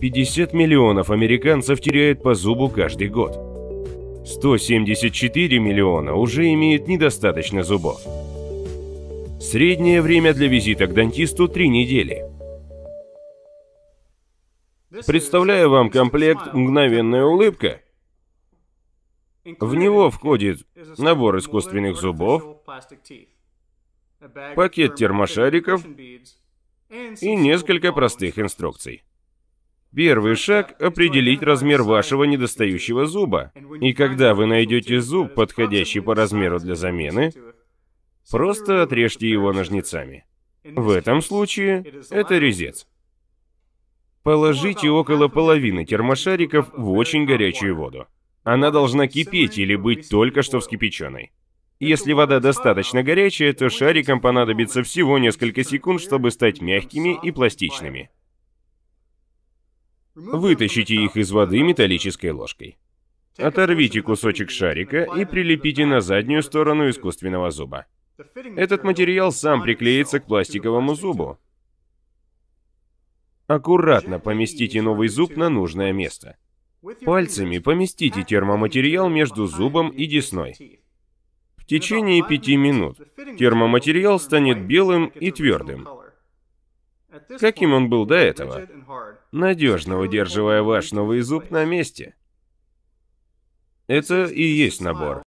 50 миллионов американцев теряет по зубу каждый год. 174 миллиона уже имеют недостаточно зубов. Среднее время для визита к дантисту – 3 недели. Представляю вам комплект «Мгновенная улыбка». В него входит набор искусственных зубов, пакет термошариков и несколько простых инструкций. Первый шаг – определить размер вашего недостающего зуба. И когда вы найдете зуб, подходящий по размеру для замены, просто отрежьте его ножницами. В этом случае это резец. Положите около половины термошариков в очень горячую воду. Она должна кипеть или быть только что вскипяченной. Если вода достаточно горячая, то шарикам понадобится всего несколько секунд, чтобы стать мягкими и пластичными. Вытащите их из воды металлической ложкой. Оторвите кусочек шарика и прилепите на заднюю сторону искусственного зуба. Этот материал сам приклеится к пластиковому зубу. Аккуратно поместите новый зуб на нужное место. Пальцами поместите термоматериал между зубом и десной. В течение пяти минут термоматериал станет белым и твердым каким он был до этого, надежно удерживая ваш новый зуб на месте. Это и есть набор.